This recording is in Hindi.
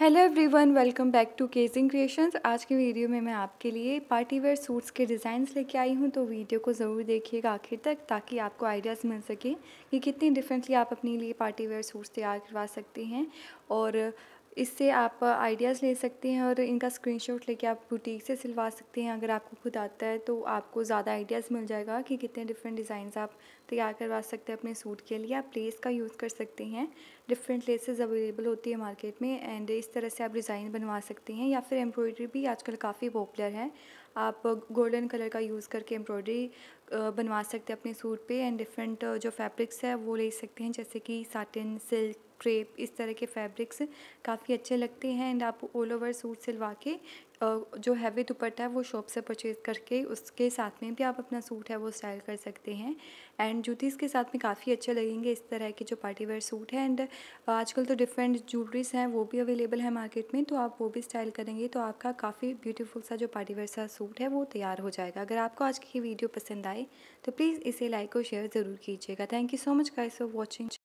hello everyone welcome back to Kejing creations आज के वीडियो में मैं आपके लिए पार्टी वेयर सूट्स के डिज़ाइंस लेके आई हूँ तो वीडियो को ज़रूर देखिएगा आखिर तक ताकि आपको आइडियाज़ मिल सके कि कितनी डिफरेंटली आप अपने लिए पार्टी वेयर सूट्स तैयार करवा सकते हैं और इससे आप आइडियाज़ ले सकते हैं और इनका स्क्रीनशॉट लेके आप बुटीक से सिलवा सकते हैं अगर आपको खुद आता है तो आपको ज़्यादा आइडियाज़ मिल जाएगा कि कितने डिफरेंट डिज़ाइंस आप तैयार करवा सकते हैं अपने सूट के लिए आप लेस का यूज़ कर सकते हैं डिफरेंट लेसेज अवेलेबल होती है मार्केट में एंड इस तरह से आप डिज़ाइन बनवा सकते हैं या फिर एम्ब्रॉयडरी भी आजकल काफ़ी पॉपुलर है आप गोल्डन कलर का यूज़ करके एम्ब्रॉयडरी बनवा सकते हैं अपने सूट पे एंड डिफरेंट जो फैब्रिक्स है वो ले सकते हैं जैसे कि साटिन सिल्क क्रेप इस तरह के फैब्रिक्स काफ़ी अच्छे लगते हैं एंड आप ऑल ओवर सूट सिलवा के जो हैवी दुपट्टा है वो शॉप से परचेज़ करके उसके साथ में भी आप अपना सूट है वो स्टाइल कर सकते हैं एंड जूतीज़ के साथ में काफ़ी अच्छे लगेंगे इस तरह के जो पार्टी वेयर सूट है एंड आजकल तो डिफरेंट जूलरीज हैं वो भी अवेलेबल है मार्केट में तो आप वो भी स्टाइल करेंगे तो आपका काफ़ी ब्यूटीफुल सा जो पार्टी वेयर सा सूट है वो तैयार हो जाएगा अगर आपको आज की वीडियो पसंद आए तो प्लीज़ इसे लाइक और शेयर ज़रूर कीजिएगा thank you so much guys for watching